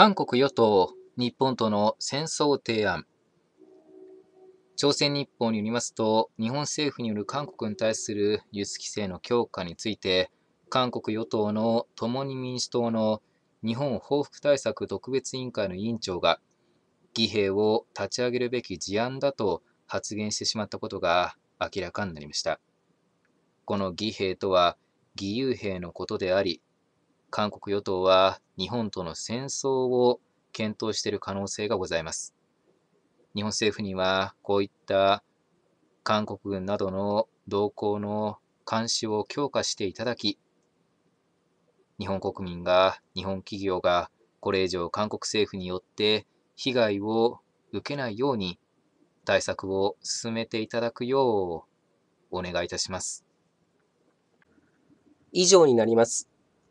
韓国与党、日本との戦争提案。朝鮮日報によりますと、日本政府による韓国に対する輸出規制の強化について、韓国与党の共に民主党の日本報復対策特別委員会の委員長が、義兵を立ち上げるべき事案だと発言してしまったことが明らかになりました。この義兵とは義勇兵のことであり、韓国与党は日本との戦争を検討している可能性がございます。日本政府にはこういった韓国軍などの動向の監視を強化していただき、日本国民が、日本企業がこれ以上韓国政府によって被害を受けないように対策を進めていただくようお願いいたします。以上になります。